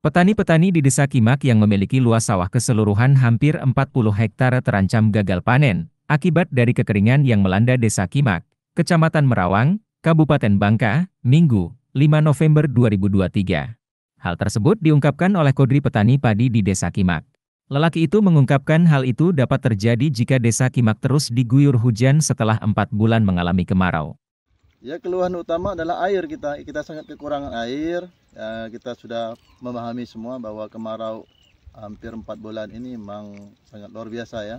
Petani-petani di Desa Kimak yang memiliki luas sawah keseluruhan hampir 40 hektare terancam gagal panen akibat dari kekeringan yang melanda Desa Kimak, Kecamatan Merawang, Kabupaten Bangka, Minggu, 5 November 2023. Hal tersebut diungkapkan oleh Kodri Petani Padi di Desa Kimak. Lelaki itu mengungkapkan hal itu dapat terjadi jika Desa Kimak terus diguyur hujan setelah empat bulan mengalami kemarau ya keluhan utama adalah air kita kita sangat kekurangan air ya, kita sudah memahami semua bahwa kemarau hampir empat bulan ini memang sangat luar biasa ya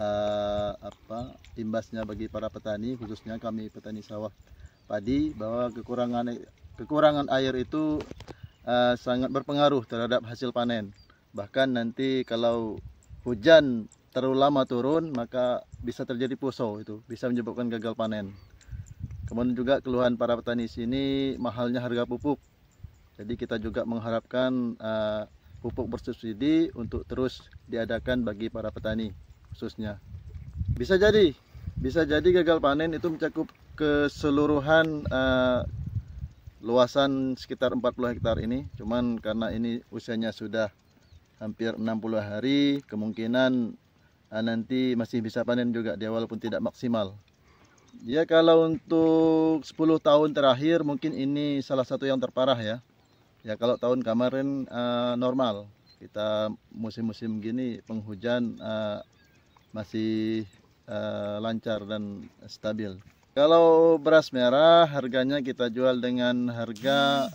uh, apa imbasnya bagi para petani khususnya kami petani sawah padi bahwa kekurangan kekurangan air itu uh, sangat berpengaruh terhadap hasil panen bahkan nanti kalau hujan terlalu lama turun maka bisa terjadi puso itu bisa menyebabkan gagal panen Kemudian juga keluhan para petani sini mahalnya harga pupuk. Jadi kita juga mengharapkan uh, pupuk bersubsidi untuk terus diadakan bagi para petani khususnya. Bisa jadi, bisa jadi gagal panen itu mencakup keseluruhan uh, luasan sekitar 40 hektar ini. Cuman karena ini usianya sudah hampir 60 hari, kemungkinan uh, nanti masih bisa panen juga di awal pun tidak maksimal. Ya kalau untuk 10 tahun terakhir mungkin ini salah satu yang terparah ya. Ya kalau tahun kemarin uh, normal. Kita musim-musim gini penghujan uh, masih uh, lancar dan stabil. Kalau beras merah harganya kita jual dengan harga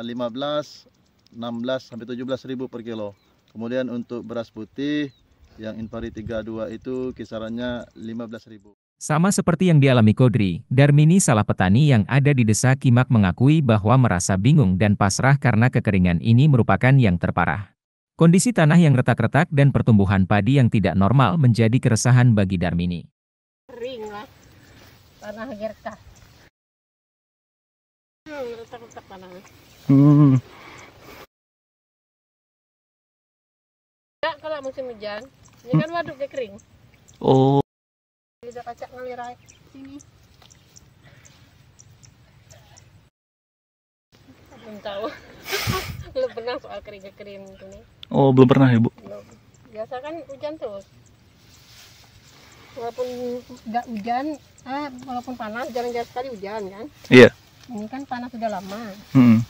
uh, 15, 16 sampai 17 ribu per kilo. Kemudian untuk beras putih yang Infari 32 itu kisarannya 15 ribu. Sama seperti yang dialami Kodri, Darmini salah petani yang ada di desa Kimak mengakui bahwa merasa bingung dan pasrah karena kekeringan ini merupakan yang terparah. Kondisi tanah yang retak-retak dan pertumbuhan padi yang tidak normal menjadi keresahan bagi Darmini. Kering lah, tanah gerka. Hmm, retak-retak tanahnya. Hmm. Ya, kalau musim hujan, ini kan waduknya kering. Oh bisa kacak ngalir air sini belum tahu belum pernah soal keringat kering nih oh belum pernah ya bu belum biasa kan hujan terus walaupun nggak hujan eh, walaupun panas jarang-jarang sekali hujan kan iya ini kan panas sudah lama hmm.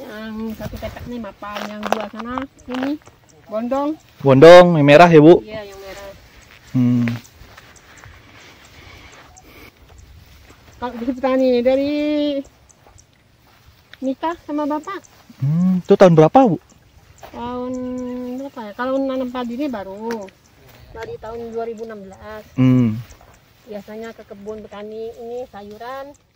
yang satu petak nih mapan yang dua sana ini bondong bondong yang merah ya bu iya yang merah hmm. kalau kita petani dari nikah sama bapak hmm, itu tahun berapa bu tahun berapa ya kalau nanam padi ini baru dari tahun 2016 hmm. biasanya ke kebun petani ini sayuran